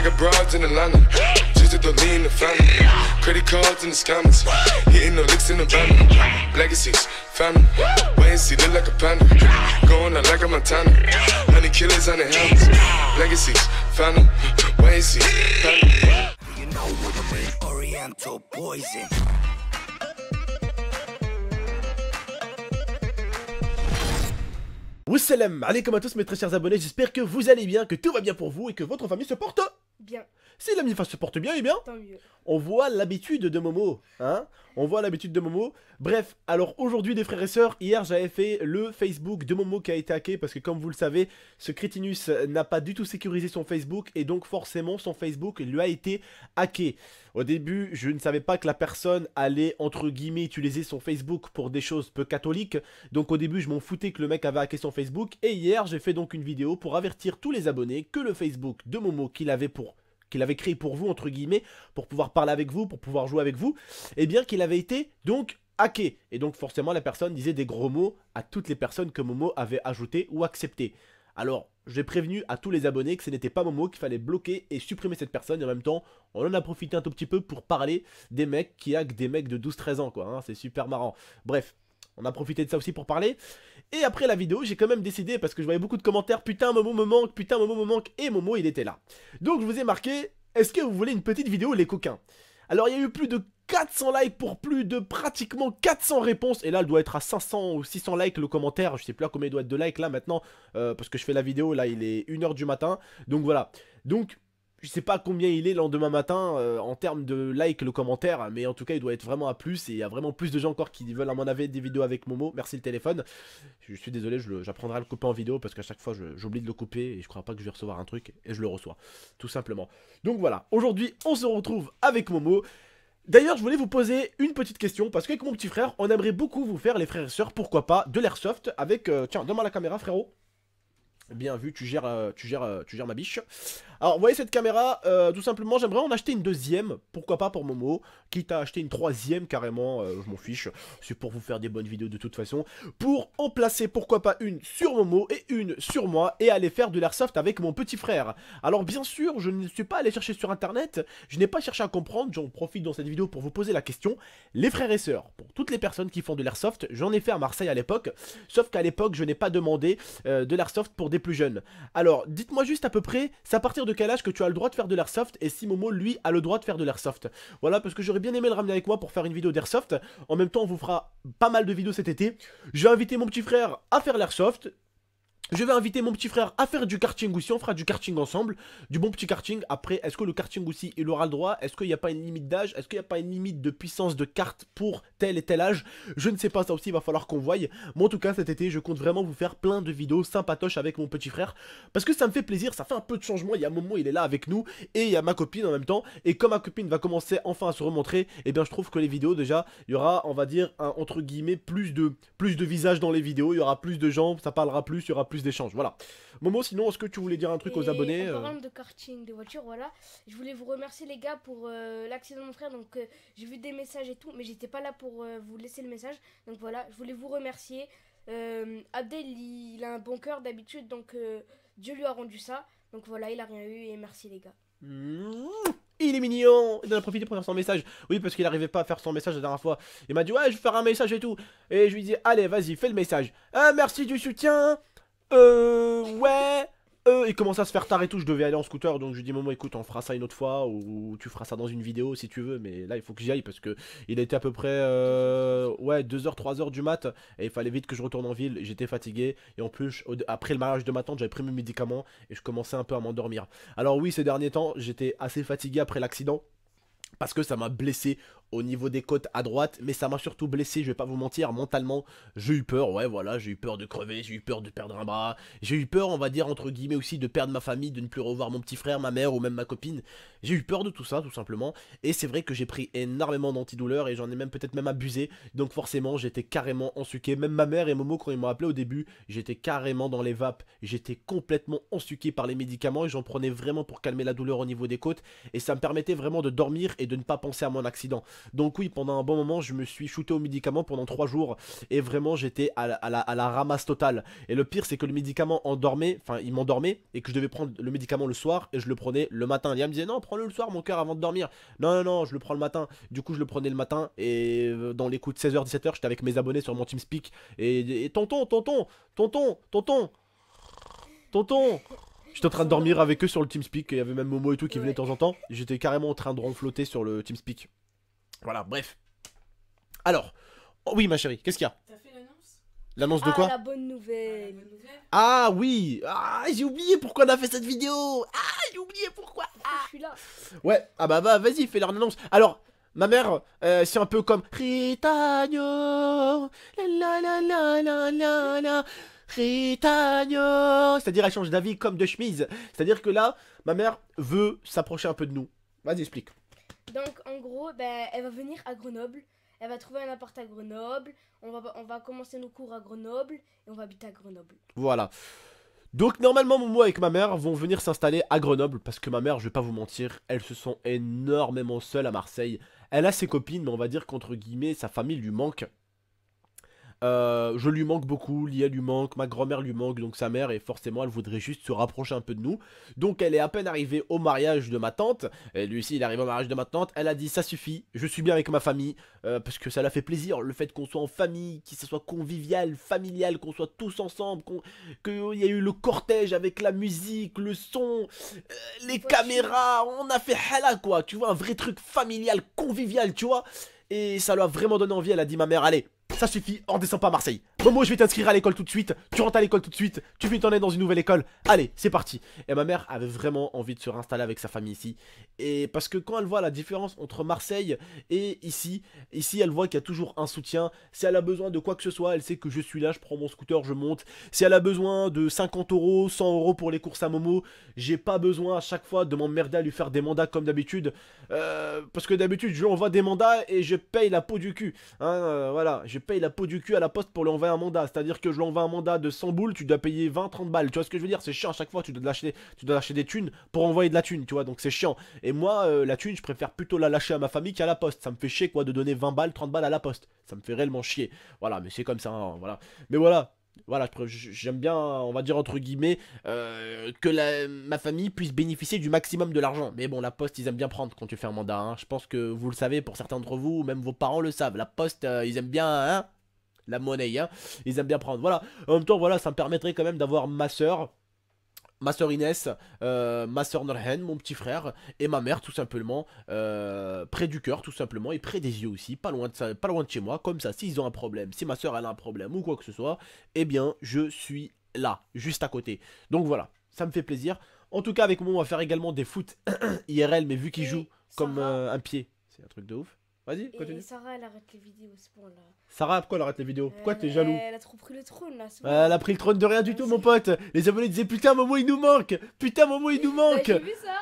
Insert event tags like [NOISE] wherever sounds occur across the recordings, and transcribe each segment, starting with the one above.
I got broads in Atlanta. Just at the lean, the family. Credit cards in the scammers. Hitting the licks in the van. Legacies, family. Wait and see, look like a panda. Going out like a Montana. Honey killers on the helmets. Legacies, family. Wait and see, family. You know what I mean? Oriental poison. Wassalam alaikum à tous mes très chers abonnés, j'espère que vous allez bien, que tout va bien pour vous et que votre famille se porte Bien. Si la face se porte bien, eh bien. Tant mieux on voit l'habitude de Momo, hein On voit l'habitude de Momo. Bref, alors aujourd'hui des frères et sœurs, hier j'avais fait le Facebook de Momo qui a été hacké parce que comme vous le savez, ce Crétinus n'a pas du tout sécurisé son Facebook et donc forcément son Facebook lui a été hacké. Au début, je ne savais pas que la personne allait entre guillemets utiliser son Facebook pour des choses peu catholiques, donc au début je m'en foutais que le mec avait hacké son Facebook et hier j'ai fait donc une vidéo pour avertir tous les abonnés que le Facebook de Momo qu'il avait pour qu'il avait créé pour vous, entre guillemets, pour pouvoir parler avec vous, pour pouvoir jouer avec vous, et eh bien qu'il avait été donc hacké. Et donc forcément la personne disait des gros mots à toutes les personnes que Momo avait ajoutées ou acceptées. Alors, j'ai prévenu à tous les abonnés que ce n'était pas Momo, qu'il fallait bloquer et supprimer cette personne. Et en même temps, on en a profité un tout petit peu pour parler des mecs qui hackent des mecs de 12-13 ans, quoi. Hein. c'est super marrant. Bref, on a profité de ça aussi pour parler. Et après la vidéo, j'ai quand même décidé, parce que je voyais beaucoup de commentaires, putain Momo me manque, putain Momo me manque, et Momo il était là. Donc je vous ai marqué, est-ce que vous voulez une petite vidéo les coquins Alors il y a eu plus de 400 likes pour plus de pratiquement 400 réponses. Et là, elle doit être à 500 ou 600 likes le commentaire. Je sais plus à combien il doit être de likes là maintenant. Euh, parce que je fais la vidéo, là, il est 1h du matin. Donc voilà. Donc, je sais pas combien il est lendemain matin euh, en termes de like le commentaire, mais en tout cas il doit être vraiment à plus et il y a vraiment plus de gens encore qui veulent à mon avis des vidéos avec Momo. Merci le téléphone. Je suis désolé, j'apprendrai à le couper en vidéo parce qu'à chaque fois j'oublie de le couper et je crois pas que je vais recevoir un truc et je le reçois, tout simplement. Donc voilà, aujourd'hui on se retrouve avec Momo. D'ailleurs, je voulais vous poser une petite question, parce qu'avec mon petit frère, on aimerait beaucoup vous faire, les frères et sœurs, pourquoi pas, de l'airsoft avec... Euh, tiens, donne-moi la caméra, frérot. Bien vu, tu gères, euh, tu gères, tu gères ma biche. Alors, vous voyez cette caméra, euh, tout simplement, j'aimerais en acheter une deuxième, pourquoi pas pour Momo, quitte à acheter une troisième carrément, euh, je m'en fiche, c'est pour vous faire des bonnes vidéos de toute façon, pour en placer, pourquoi pas, une sur Momo et une sur moi, et aller faire de l'airsoft avec mon petit frère. Alors, bien sûr, je ne suis pas allé chercher sur internet, je n'ai pas cherché à comprendre, j'en profite dans cette vidéo pour vous poser la question, les frères et sœurs, pour toutes les personnes qui font de l'airsoft, j'en ai fait à Marseille à l'époque, sauf qu'à l'époque, je n'ai pas demandé euh, de l'airsoft pour des plus jeunes. Alors, dites-moi juste à peu près, c'est à partir de que tu as le droit de faire de l'airsoft et si Momo, lui, a le droit de faire de l'airsoft. Voilà, parce que j'aurais bien aimé le ramener avec moi pour faire une vidéo d'airsoft. En même temps, on vous fera pas mal de vidéos cet été. Je vais inviter mon petit frère à faire l'airsoft je vais inviter mon petit frère à faire du karting aussi, on fera du karting ensemble, du bon petit karting. Après, est-ce que le karting aussi, il aura le droit Est-ce qu'il n'y a pas une limite d'âge Est-ce qu'il n'y a pas une limite de puissance de carte pour tel et tel âge Je ne sais pas, ça aussi, il va falloir qu'on voie. Mais en tout cas, cet été, je compte vraiment vous faire plein de vidéos sympatoches avec mon petit frère. Parce que ça me fait plaisir, ça fait un peu de changement. Il y a un moment, il est là avec nous et il y a ma copine en même temps. Et comme ma copine va commencer enfin à se remontrer, eh bien, je trouve que les vidéos, déjà, il y aura, on va dire, un, entre guillemets, plus de, plus de visages dans les vidéos. Il y aura plus de gens, ça parlera plus, il y aura plus d'échanges. Voilà. Momo, sinon, est-ce que tu voulais dire un truc aux abonnés euh de karting, voiture, voilà. Je voulais vous remercier, les gars, pour euh, l'accident de mon frère. Donc, euh, j'ai vu des messages et tout, mais j'étais pas là pour euh, vous laisser le message. Donc, voilà, je voulais vous remercier. Abdel, il, a un bon cœur d'habitude, donc Dieu lui a rendu ça. Donc, voilà, il a rien eu et merci, les gars. Mmh, il est mignon, il en a profité pour faire son message. Oui, parce qu'il n'arrivait pas à faire son message la dernière fois. Il m'a dit, ouais, je vais faire un message et tout. Et je lui dis, allez, vas-y, fais le message. Ah, merci du soutien euh, ouais, euh, il commence à se faire tard et tout. Je devais aller en scooter, donc je lui dis, maman, écoute, on fera ça une autre fois ou, tu feras ça dans une vidéo si tu veux, mais là, il faut que j'y aille parce que il était à peu près, euh, ouais, 2h, 3h du mat et il fallait vite que je retourne en ville. J'étais fatigué et en plus, après le mariage de ma tante, j'avais pris mes médicaments et je commençais un peu à m'endormir. Alors, oui, ces derniers temps, j'étais assez fatigué après l'accident parce que ça m'a blessé au niveau des côtes à droite, mais ça m'a surtout blessé, je vais pas vous mentir, mentalement, j'ai eu peur, ouais voilà, j'ai eu peur de crever, j'ai eu peur de perdre un bras, j'ai eu peur, on va dire, entre guillemets aussi, de perdre ma famille, de ne plus revoir mon petit frère, ma mère ou même ma copine, j'ai eu peur de tout ça, tout simplement, et c'est vrai que j'ai pris énormément d'antidouleurs, et j'en ai même peut-être même abusé, donc forcément, j'étais carrément ensuqué, même ma mère et Momo, quand ils m'ont appelé au début, j'étais carrément dans les vapes, j'étais complètement ensuqué par les médicaments, et j'en prenais vraiment pour calmer la douleur au niveau des côtes, et ça me permettait vraiment de dormir et de ne pas penser à mon accident. Donc oui, pendant un bon moment, je me suis shooté au médicament pendant 3 jours et vraiment j'étais à, la, ramasse totale. Et le pire, c'est que le médicament endormait, enfin il m'endormait et que je devais prendre le médicament le soir et je le prenais le matin. Il me disait non, prends-le le soir, mon cœur, avant de dormir. Non, non, non, je le prends le matin. Du coup, je le prenais le matin et euh, dans les coups de 16h, 17h, j'étais avec mes abonnés sur mon TeamSpeak et, tonton, tonton, tonton, tonton, tonton. J'étais en train de dormir avec eux sur le TeamSpeak, il y avait même Momo et tout qui venait de temps en temps. J'étais carrément en train de ronfloter sur le TeamSpeak. Voilà, bref. Alors, oh oui ma chérie, qu'est-ce qu'il y a T'as fait l'annonce L'annonce de ah, quoi la bonne nouvelle. Ah, la bonne nouvelle. Ah oui ah, j'ai oublié pourquoi on a fait cette vidéo Ah, j'ai oublié pourquoi ah, je suis là. Ouais, ah bah, bah vas-y, fais leur annonce. Alors, ma mère, euh, c'est un peu comme C'est-à-dire, elle change d'avis comme de chemise. C'est-à-dire que là, ma mère veut s'approcher un peu de nous. Vas-y, explique. Donc en gros, ben, elle va venir à Grenoble. Elle va trouver un appart à Grenoble. On va, on va commencer nos cours à Grenoble et on va habiter à Grenoble. Voilà. Donc normalement, moi et ma mère vont venir s'installer à Grenoble parce que ma mère, je vais pas vous mentir, elle se sent énormément seule à Marseille. Elle a ses copines, mais on va dire qu'entre guillemets, sa famille lui manque. Euh, je lui manque beaucoup, Lia lui manque, ma grand-mère lui manque, donc sa mère, et forcément elle voudrait juste se rapprocher un peu de nous. Donc elle est à peine arrivée au mariage de ma tante, et lui aussi il arrivé au mariage de ma tante, elle a dit ça suffit, je suis bien avec ma famille, euh, parce que ça la fait plaisir, le fait qu'on soit en famille, Qu'il se soit convivial, familial, qu'on soit tous ensemble, qu'il euh, y a eu le cortège avec la musique, le son, les caméras, on a fait hala quoi, tu vois, un vrai truc familial, convivial, tu vois. Et ça lui a vraiment donné envie, elle a dit ma mère, allez, ça suffit, on descend pas à Marseille. Momo, je vais t'inscrire à l'école tout de suite, tu rentres à l'école tout de suite, tu finis ton année dans une nouvelle école, allez, c'est parti. Et ma mère avait vraiment envie de se réinstaller avec sa famille ici. Et parce que quand elle voit la différence entre Marseille et ici, ici elle voit qu'il y a toujours un soutien. Si elle a besoin de quoi que ce soit, elle sait que je suis là, je prends mon scooter, je monte. Si elle a besoin de 50 euros, 100 euros pour les courses à Momo, j'ai pas besoin à chaque fois de m'emmerder à lui faire des mandats comme d'habitude. Euh, parce que d'habitude, je lui envoie des mandats et je paye la peau du cul. Hein, euh, voilà, je paye la peau du cul à la poste pour lui envoyer un mandat. C'est-à-dire que je l'envoie un mandat de 100 boules, tu dois payer 20-30 balles. Tu vois ce que je veux dire C'est chiant à chaque fois, tu dois, lâcher, tu dois lâcher des thunes pour envoyer de la thune, tu vois. Donc c'est chiant. Et moi, euh, la thune, je préfère plutôt la lâcher à ma famille qu'à la poste. Ça me fait chier, quoi, de donner 20 balles, 30 balles à la poste. Ça me fait réellement chier. Voilà, mais c'est comme ça, hein, voilà. Mais voilà, voilà, j'aime bien, on va dire entre guillemets, euh, que ma famille puisse bénéficier du maximum de l'argent. Mais bon, la poste, ils aiment bien prendre quand tu fais un mandat. Hein. Je pense que vous le savez, pour certains d'entre vous, même vos parents le savent. La poste, euh, ils aiment bien, hein la monnaie, hein. ils aiment bien prendre. Voilà, en même temps, voilà, ça me permettrait quand même d'avoir ma soeur, ma soeur Inès, euh, ma soeur Norhen, mon petit frère, et ma mère tout simplement, euh, près du cœur tout simplement, et près des yeux aussi, pas loin de, pas loin de chez moi, comme ça, s'ils ont un problème, si ma soeur elle a un problème ou quoi que ce soit, eh bien je suis là, juste à côté. Donc voilà, ça me fait plaisir. En tout cas avec moi on va faire également des foot [COUGHS] IRL, mais vu qu'ils jouent comme euh, un pied, c'est un truc de ouf. Vas-y, continue. Et Sarah, elle arrête les vidéos, c'est bon là. Sarah, pourquoi elle arrête les vidéos Pourquoi t'es euh, jaloux Elle a trop pris le trône là. Bah, elle a pris le trône de rien du ah, tout, mon pote. Les abonnés disaient Putain, Momo, il nous manque Putain, Momo, il nous [LAUGHS] manque vu ça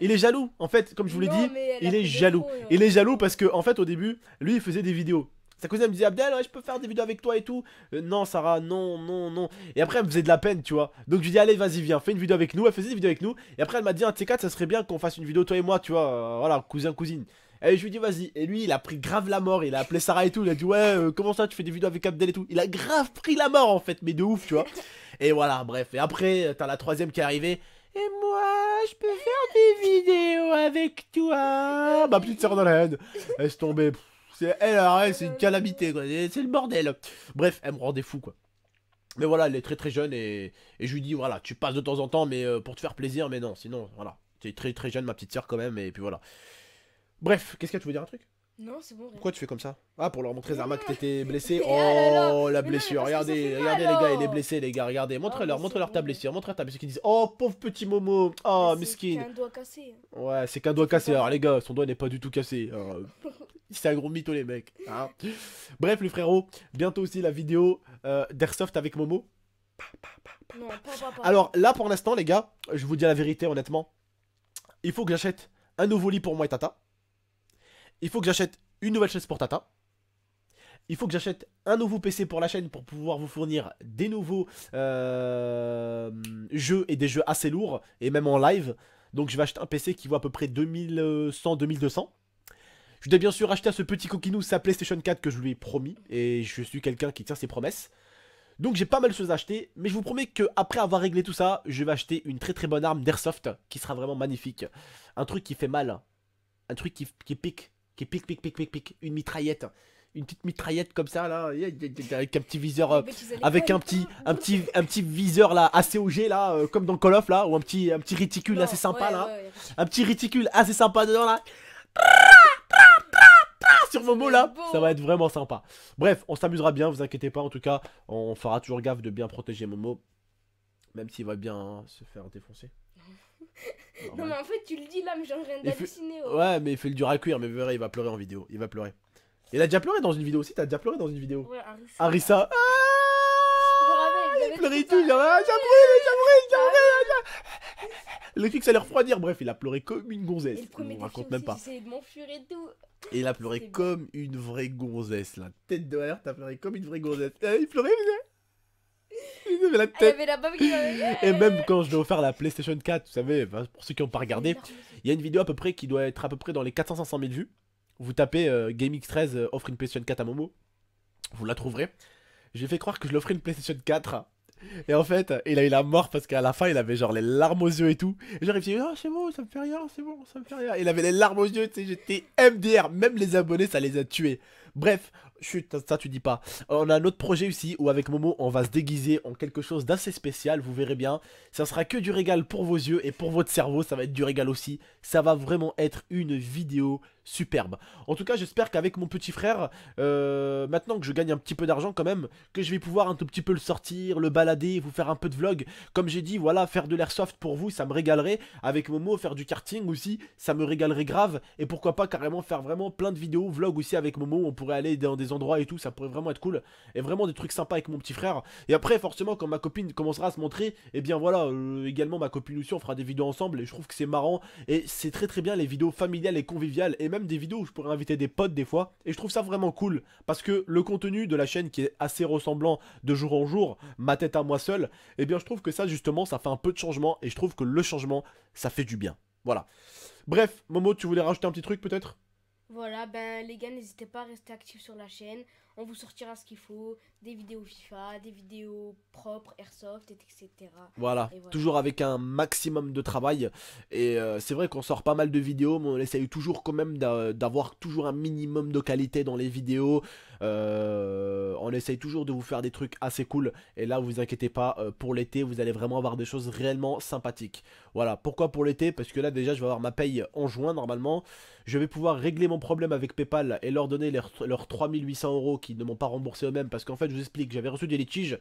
il est jaloux, en fait, comme je vous l'ai dit, il est jaloux. il est jaloux parce que, en fait, au début, lui, il faisait des vidéos. Sa cousine me disait Abdel, je peux faire des vidéos avec toi et tout. Euh, non, Sarah, non, non, non. Et après, elle me faisait de la peine, tu vois. Donc je lui dis Allez, vas-y, viens, fais une vidéo avec nous. Elle faisait des vidéos avec nous. Et après, elle m'a dit Un T4, ça serait bien qu'on fasse une vidéo, toi et moi, tu vois. Euh, voilà, cousin, cousine. Et je lui dis vas-y. Et lui, il a pris grave la mort. Il a appelé Sarah et tout. Il a dit ouais, euh, comment ça, tu fais des vidéos avec Abdel et tout. Il a grave pris la mort en fait, mais de ouf, tu vois. Et voilà, bref. Et après, euh, t'as la troisième qui est arrivée. Et moi, je peux faire des vidéos avec toi. Ma petite sœur dans la haine. Elle est tombée C'est elle, c'est une calamité, quoi. C'est le bordel. Bref, elle me rendait fou, quoi. Mais voilà, elle est très très jeune et, je lui dis voilà, tu passes de temps en temps, mais euh, pour te faire plaisir, mais non, sinon, voilà. t'es très très jeune, ma petite sœur, quand même, et puis voilà. Bref, qu'est-ce que tu veux dire un truc non, c'est bon. Pourquoi tu fais comme ça Ah, pour leur montrer Zarma oh, que t'étais blessé. Oh, la blessure. regardez, regardez les gars, il est blessé, les gars. Regardez, ah, montrez-leur, montre leur ta blessure, montrez ta blessure. Qu'ils disent, oh, pauvre petit Momo. Oh, mesquine. C'est qu'un doigt cassé. Hein. Ouais, c'est qu'un doigt cassé. Alors, les gars, son doigt n'est pas du tout cassé. Euh, [LAUGHS] c'est un gros mytho, les mecs. Hein. Bref, les frérots, bientôt aussi la vidéo euh, d'Airsoft avec Momo. Alors, là, pour l'instant, les gars, je vous dis la vérité, honnêtement. Il faut que j'achète un nouveau lit pour moi et Tata il faut que j'achète une nouvelle chaise pour Tata. Il faut que j'achète un nouveau PC pour la chaîne pour pouvoir vous fournir des nouveaux euh, jeux et des jeux assez lourds et même en live. Donc je vais acheter un PC qui vaut à peu près 2100-2200. Je dois bien sûr acheter à ce petit coquinou sa PlayStation 4 que je lui ai promis et je suis quelqu'un qui tient ses promesses. Donc j'ai pas mal de choses à acheter, mais je vous promets qu'après avoir réglé tout ça, je vais acheter une très très bonne arme d'airsoft qui sera vraiment magnifique. Un truc qui fait mal, un truc qui pique, qui pique, pique, pique, pique, pique, une mitraillette. Une petite mitraillette comme ça là, avec un petit viseur, euh, avec un petit, un petit, un petit viseur là assez OG là, euh, comme dans Call of là, ou un petit, un petit réticule assez sympa là, un petit réticule assez sympa dedans là. Sur Momo là, ça va être vraiment sympa. Bref, on s'amusera bien, vous inquiétez pas. En tout cas, on fera toujours gaffe de bien protéger Momo même s'il va bien hein, se faire défoncer. [LAUGHS] non, mais en fait, tu le dis là, mais j'en rien d'halluciner. Ouais. Oh. ouais, mais il fait le dur à cuire, mais verra il va pleurer en vidéo. Il va pleurer. Il a déjà pleuré dans une vidéo aussi, t'as déjà pleuré dans une vidéo. Ouais, Arissa. Arissa. Ah il pleurait tout, genre, ah, rien. Ah le truc, ça l'air refroidir. Bref, il a pleuré comme une gonzesse. On raconte même pas. de et tout. Et il a pleuré comme une vraie gonzesse, la tête de l'air, t'as pleuré comme une vraie gonzesse. Euh, il pleurait, mais... Et même quand je dois faire la PlayStation 4, vous savez, bah, pour ceux qui n'ont pas regardé, il y a une vidéo à peu près qui doit être à peu près dans les 400-500 000 vues. Vous tapez euh, GameX13 euh, offre une PlayStation 4 à Momo, vous la trouverez. J'ai fait croire que je l'offrais une PlayStation 4. Et en fait, il a eu la mort parce qu'à la fin, il avait genre les larmes aux yeux et tout. Et genre, il s'est dit, oh, c'est bon, ça me fait rien, c'est bon, ça me fait rien. Il avait les larmes aux yeux, tu sais, j'étais MDR. Même les abonnés, ça les a tués. Bref, chut, ça tu dis pas. On a un autre projet aussi où avec Momo on va se déguiser en quelque chose d'assez spécial, vous verrez bien. Ça sera que du régal pour vos yeux et pour votre cerveau, ça va être du régal aussi. Ça va vraiment être une vidéo superbe. En tout cas j'espère qu'avec mon petit frère, euh, maintenant que je gagne un petit peu d'argent quand même, que je vais pouvoir un tout petit peu le sortir, le balader, vous faire un peu de vlog. Comme j'ai dit, voilà, faire de l'airsoft pour vous, ça me régalerait. Avec Momo, faire du karting aussi, ça me régalerait grave. Et pourquoi pas carrément faire vraiment plein de vidéos, vlog aussi avec Momo, on pourrait aller dans des endroits et tout, ça pourrait vraiment être cool. Et vraiment des trucs sympas avec mon petit frère. Et après, forcément, quand ma copine commencera à se montrer, et eh bien voilà, euh, également ma copine aussi, on fera des vidéos ensemble. Et je trouve que c'est marrant. Et c'est très très bien les vidéos familiales et conviviales. Et même des vidéos où je pourrais inviter des potes des fois. Et je trouve ça vraiment cool. Parce que le contenu de la chaîne qui est assez ressemblant de jour en jour, ma tête à moi seul, et eh bien je trouve que ça justement, ça fait un peu de changement. Et je trouve que le changement, ça fait du bien. Voilà. Bref, Momo, tu voulais rajouter un petit truc peut-être voilà, ben les gars, n'hésitez pas à rester actifs sur la chaîne. On vous sortira ce qu'il faut, des vidéos FIFA, des vidéos propres, airsoft, etc. Voilà, toujours avec un maximum de travail. Et euh, c'est vrai qu'on sort pas mal de vidéos, mais on essaye toujours quand même d'avoir toujours un minimum de qualité dans les vidéos. Euh, on essaye toujours de vous faire des trucs assez cool. Et là, vous inquiétez pas, euh, pour l'été, vous allez vraiment avoir des choses réellement sympathiques. Voilà, pourquoi pour l'été Parce que là déjà, je vais avoir ma paye en juin normalement. Je vais pouvoir régler mon problème avec PayPal et leur donner leurs 3800 euros qui ne m'ont pas remboursé eux-mêmes parce qu'en fait, je vous explique, j'avais reçu des litiges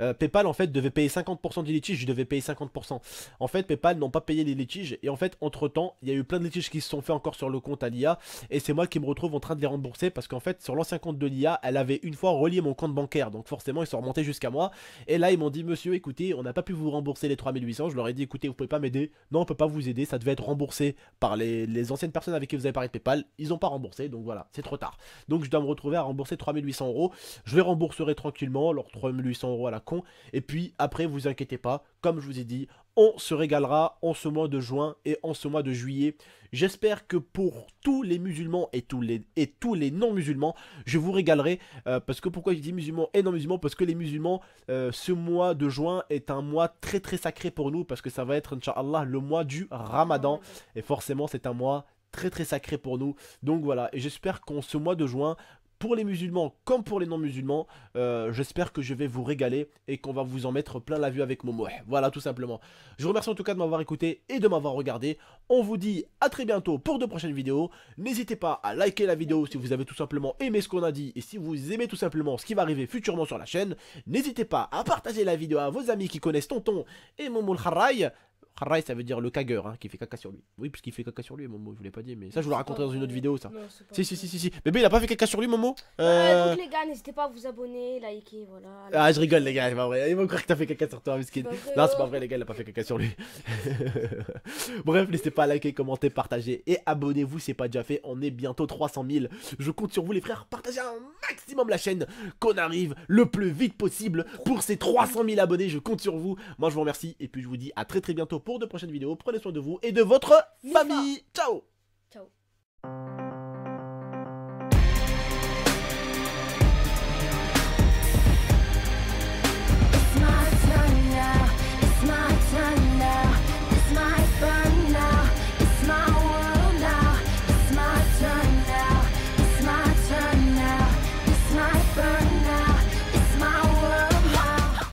euh, PayPal en fait devait payer 50% des litiges, je devais payer 50%. En fait, PayPal n'ont pas payé les litiges et en fait, entre temps, il y a eu plein de litiges qui se sont faits encore sur le compte à l'IA et c'est moi qui me retrouve en train de les rembourser parce qu'en fait, sur l'ancien compte de l'IA, elle avait une fois relié mon compte bancaire donc forcément, ils sont remontés jusqu'à moi et là, ils m'ont dit Monsieur, écoutez, on n'a pas pu vous rembourser les 3800. Je leur ai dit Écoutez, vous pouvez pas m'aider, non, on peut pas vous aider, ça devait être remboursé par les, anciennes personnes avec qui vous avez parlé de PayPal, ils ont pas remboursé donc voilà, c'est trop tard. Donc, je dois me retrouver à rembourser 3800 euros. Je les rembourserai tranquillement, leurs 3800 euros à la et puis après, vous inquiétez pas, comme je vous ai dit, on se régalera en ce mois de juin et en ce mois de juillet. J'espère que pour tous les musulmans et tous les, et tous les non-musulmans, je vous régalerai. Euh, parce que pourquoi je dis musulmans et non-musulmans Parce que les musulmans, euh, ce mois de juin est un mois très très sacré pour nous. Parce que ça va être, Inch'Allah, le mois du ramadan. Et forcément, c'est un mois très très sacré pour nous. Donc voilà, et j'espère qu'en ce mois de juin, pour les musulmans comme pour les non-musulmans. Euh, j'espère que je vais vous régaler et qu'on va vous en mettre plein la vue avec Momo. Voilà, tout simplement. Je vous remercie en tout cas de m'avoir écouté et de m'avoir regardé. On vous dit à très bientôt pour de prochaines vidéos. N'hésitez pas à liker la vidéo si vous avez tout simplement aimé ce qu'on a dit et si vous aimez tout simplement ce qui va arriver futurement sur la chaîne. N'hésitez pas à partager la vidéo à vos amis qui connaissent Tonton et Momo le Harai ça veut dire le cagueur, hein, qui fait caca sur lui. Oui, puisqu'il fait caca sur lui, Momo, je vous l'ai pas dit, mais ça, je vous le raconterai dans une autre vidéo, ça. si, si, si, si, si. Bébé, il a pas fait caca sur lui, Momo bah, euh... les gars, n'hésitez pas à vous abonner, liker, voilà. Ah, je rigole, les gars, c'est pas vrai. croire que t'as fait caca sur toi, Non, c'est pas vrai, les gars, il a pas fait caca sur lui. [LAUGHS] Bref, n'hésitez pas à liker, commenter, partager et abonnez-vous, c'est pas déjà fait. On est bientôt 300 000. Je compte sur vous, les frères. Partagez un maximum la chaîne, qu'on arrive le plus vite possible pour ces 300 000 abonnés. Je compte sur vous. Moi, je vous remercie et puis je vous dis à très très bientôt pour de prochaines vidéos. Prenez soin de vous et de votre famille. Ciao Ciao